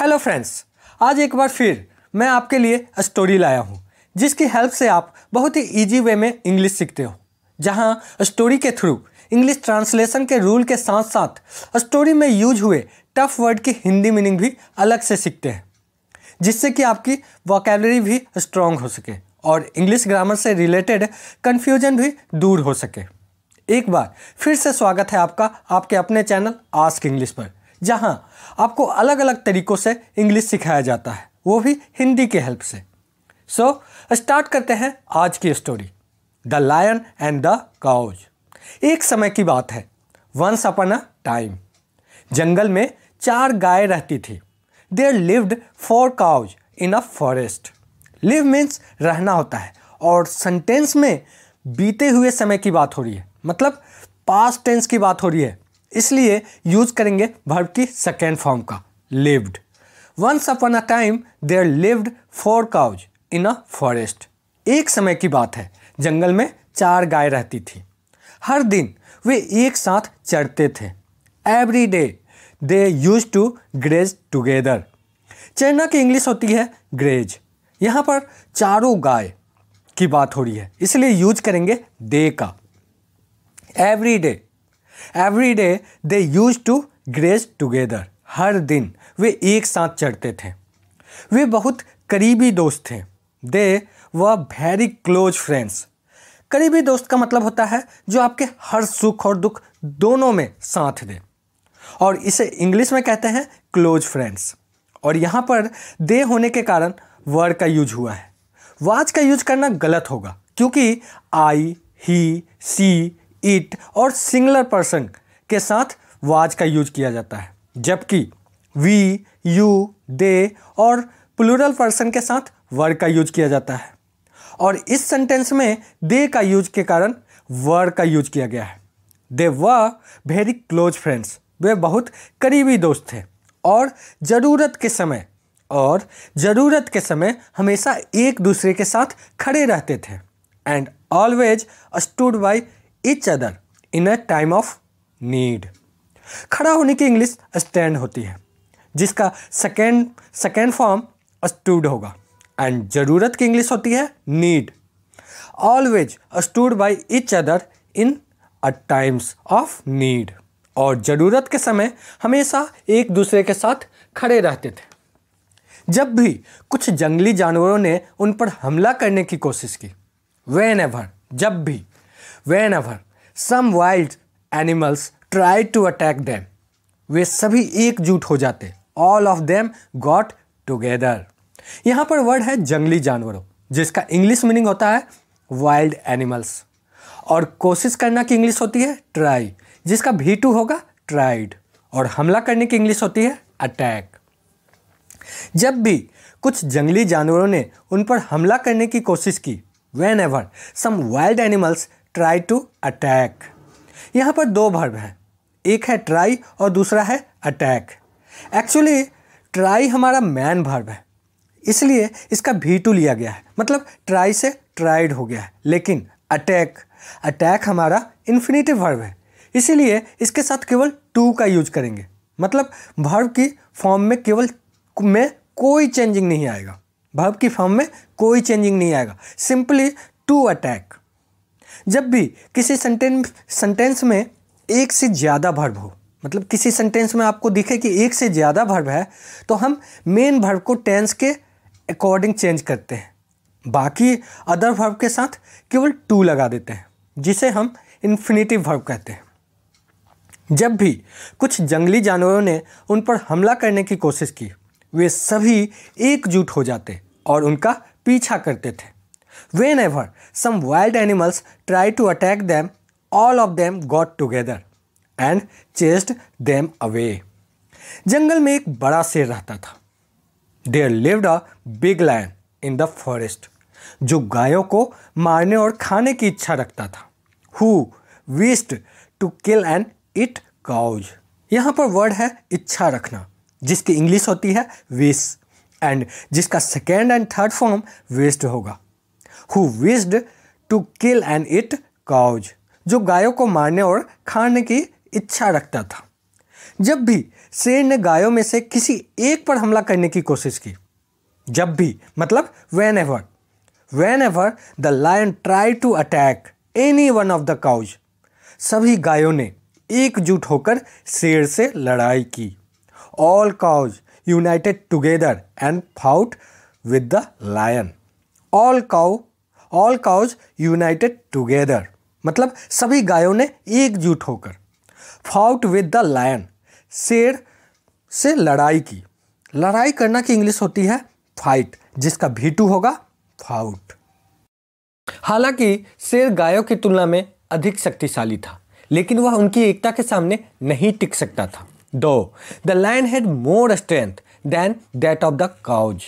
Hello friends आज एक बार फिर मैं आपके लिए स्टोरी लाया हूँ जिसकी हेल्प से आप बहुत ही इजी वे में इंग्लिश सीखते हो जहाँ स्टोरी के थ्रू इंग्लिश ट्रांसलेशन के रूल के साथ साथ स्टोरी में यूज हुए टफ वर्ड की हिंदी मीनिंग भी अलग से सीखते हैं जिससे कि आपकी वोकेबलरी भी स्ट्रॉन्ग हो सके और इंग्लिश ग्रामर से रिलेटेड कन्फ्यूजन भी दूर हो सके एक बार फिर से स्वागत है आपका आपके अपने चैनल आस्क इंग्लिश पर जहां आपको अलग अलग तरीक़ों से इंग्लिश सिखाया जाता है वो भी हिंदी के हेल्प से सो so, स्टार्ट करते हैं आज की story the lion and the cows एक समय की बात है वंस अपन अ टाइम जंगल में चार गाय रहती थी there lived four cows in a forest live means रहना होता है और सेंटेंस में बीते हुए समय की बात हो रही है मतलब पास्ट टेंस की बात हो रही है इसलिए यूज करेंगे वर्ब की सेकेंड फॉर्म का lived once upon a time there lived four cows in a forest एक समय की बात है जंगल में चार गाय रहती थी हर दिन वे एक साथ चढ़ते थे every day they use to graze together चढ़ना की इंग्लिश होती है ग्रेज यहाँ पर चारों गाय की बात हो रही है इसलिए यूज करेंगे दे का every day every day they use to graze together हर दिन वे एक साथ चढ़ते थे वे बहुत करीबी दोस्त थे दे व वेरी क्लोज फ्रेंड्स करीबी दोस्त का मतलब होता है जो आपके हर सुख और दुख दोनों में साथ दे और इसे इंग्लिश में कहते हैं क्लोज फ्रेंड्स और यहाँ पर दे होने के कारण वर का यूज हुआ है वाज का यूज करना गलत होगा क्योंकि आई ही सी इट और सिंगलर पर्सन के साथ वाज का यूज किया जाता है जबकि वी यू दे और प्लूरल पर्सन के साथ वर का यूज किया जाता है और इस सेंटेंस में दे का यूज के कारण वर का यूज किया गया है दे व वेरी क्लोज फ्रेंड्स वे बहुत करीबी दोस्त थे और ज़रूरत के समय और ज़रूरत के समय हमेशा एक दूसरे के साथ खड़े रहते थे and always stood by each other in a time of need खड़ा होने की इंग्लिश स्टैंड होती है जिसका सेकेंड सेकेंड फॉर्म अस्टूड होगा एंड ज़रूरत की इंग्लिश होती है need always stood by each other in a times of need और ज़रूरत के समय हमेशा एक दूसरे के साथ खड़े रहते थे जब भी कुछ जंगली जानवरों ने उन पर हमला करने की कोशिश की वेन एवर जब भी whenever some wild animals try to attack them. वे सभी एकजुट हो जाते all of them got together यहाँ पर वर्ड है जंगली जानवरों जिसका इंग्लिश मीनिंग होता है वाइल्ड एनिमल्स और कोशिश करना की इंग्लिश होती है ट्राई जिसका भी टू होगा ट्राइड और हमला करने की इंग्लिश होती है अटैक जब भी कुछ जंगली जानवरों ने उन पर हमला करने की कोशिश की whenever some wild animals try to attack यहाँ पर दो भर्व हैं एक है ट्राई और दूसरा है अटैक एक्चुअली ट्राई हमारा मैन भर्व है इसलिए इसका भी टू लिया गया है मतलब ट्राई से ट्राइड हो गया है लेकिन अटैक अटैक हमारा इन्फिनेटिव भर्व है इसीलिए इसके साथ केवल टू का यूज करेंगे मतलब भर्व की फॉर्म में केवल में कोई चेंजिंग नहीं आएगा भर्व की फॉर्म में कोई चेंजिंग नहीं आएगा सिंपली टू अटैक जब भी किसी सेंटेंस सेंटेंस में एक से ज़्यादा भर्व हो मतलब किसी सेंटेंस में आपको दिखे कि एक से ज़्यादा भर्व है तो हम मेन भर्व को टेंस के अकॉर्डिंग चेंज करते हैं बाकी अदर भर्व के साथ केवल टू लगा देते हैं जिसे हम इन्फिनेटिव भर्व कहते हैं जब भी कुछ जंगली जानवरों ने उन पर हमला करने की कोशिश की वे सभी एकजुट हो जाते और उनका पीछा करते थे Whenever some wild animals tried to attack them, all of them got together and chased them away. जंगल में एक बड़ा शेर रहता था there lived a big lion in the forest जो गायों को मारने और खाने की इच्छा रखता था who wished to kill and eat cows यहाँ पर वर्ड है इच्छा रखना जिसकी इंग्लिश होती है विस एंड जिसका second and third form wished होगा who wished to kill and eat cows जो गायों को मारने और खाने की इच्छा रखता था जब भी शेर ने गायों में से किसी एक पर हमला करने की कोशिश की जब भी मतलब whenever whenever the lion try to attack any one of the cows सभी गायों ने एकजुट होकर शेर से लड़ाई की all cows united together and fought with the lion all cow all cows united together मतलब सभी गायों ने एकजुट होकर फाउट विद द लायन शेर से लड़ाई की लड़ाई करना की इंग्लिश होती है फाइट जिसका भीटू होगा फाउट हालांकि शेर गायों की तुलना में अधिक शक्तिशाली था लेकिन वह उनकी एकता के सामने नहीं टिक सकता था though the lion had more strength than that of the cows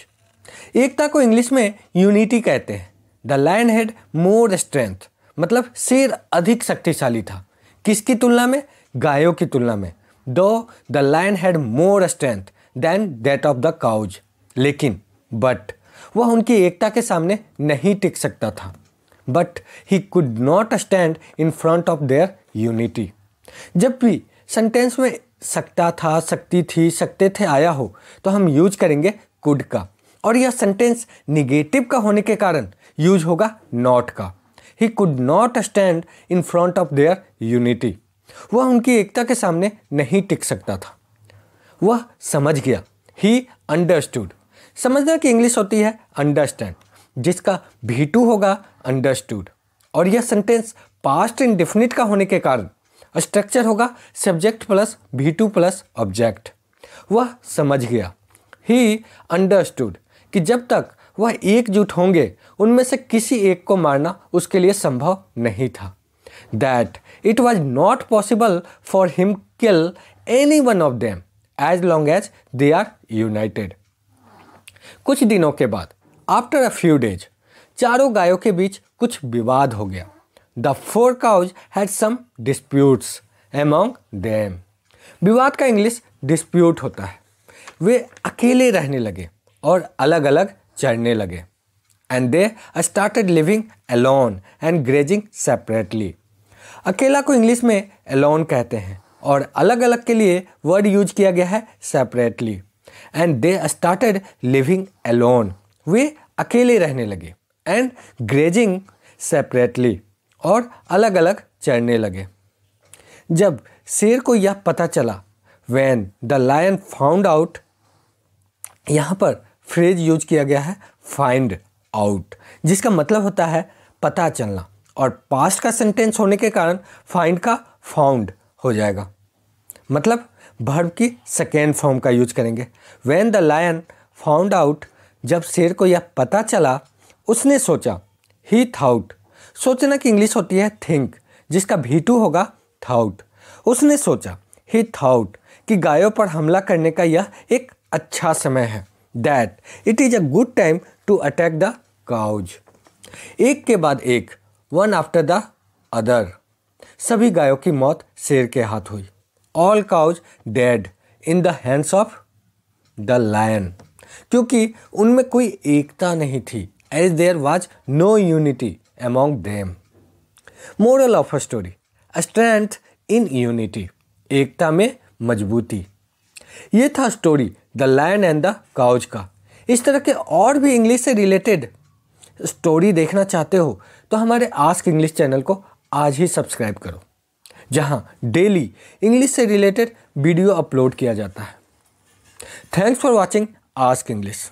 एकता को इंग्लिश में यूनिटी कहते हैं the lion had more strength मतलब शेर अधिक शक्तिशाली था किसकी तुलना में गायों की तुलना में though the lion had more strength than that of the cows लेकिन बट वह उनकी एकता के सामने नहीं टिक सकता था but he could not stand in front of their unity जब भी सेंटेंस में सकता था सकती थी सकते थे आया हो तो हम यूज करेंगे कुड का और यह सेंटेंस निगेटिव का होने के कारण यूज होगा नॉट का he could not stand in front of their unity वह उनकी एकता के सामने नहीं टिक सकता था वह समझ गया ही अंडरस्टूड समझना की इंग्लिश होती है अंडरस्टैंड जिसका भी टू होगा अंडरस्टूड और यह सेंटेंस पास्ट इनडिफिनिट का होने के कारण स्ट्रक्चर होगा subject plus V two plus object वह समझ गया ही अंडरस्टूड कि जब तक वह एकजुट होंगे उनमें से किसी एक को मारना उसके लिए संभव नहीं था that it was not possible for him kill any one of them as long as they are united कुछ दिनों के बाद आफ्टर अ फ्यू डेज चारों गायों के बीच कुछ विवाद हो गया the four cows had some disputes among them विवाद का इंग्लिश डिस्प्यूट होता है वे अकेले रहने लगे और अलग अलग चढ़ने लगे and they started living alone and grazing separately अकेला को इंग्लिश में एलोन कहते हैं और अलग अलग के लिए वर्ड यूज किया गया है separately and they started living alone वे अकेले रहने लगे एंड ग्रेजिंग सेपरेटली और अलग अलग चढ़ने लगे जब शेर को यह पता चला when the lion found out यहाँ पर फ्रेज यूज किया गया है फाइंड आउट जिसका मतलब होता है पता चलना और पास्ट का सेंटेंस होने के कारण फाइंड का फाउंड हो जाएगा मतलब भर्व की सेकेंड फॉर्म का यूज करेंगे when the lion found out जब शेर को यह पता चला उसने सोचा ही थाउट सोचना की इंग्लिश होती है थिंक जिसका भी टू होगा थाउट उसने सोचा ही थाउट कि गायों पर हमला करने का यह एक अच्छा समय है that it is a good time to attack the cows एक के बाद एक वन आफ्टर द अदर सभी गायों की मौत शेर के हाथ हुई all cows dead in the hands of the lion क्योंकि उनमें कोई एकता नहीं थी as there was no unity among them moral of a story strength in unity एकता में मजबूती ये था story the land and the cows का इस तरह के और भी इंग्लिश से रिलेटेड स्टोरी देखना चाहते हो तो हमारे आस्क इंग्लिश चैनल को आज ही सब्सक्राइब करो जहां डेली इंग्लिश से रिलेटेड वीडियो अपलोड किया जाता है thanks for watching ask English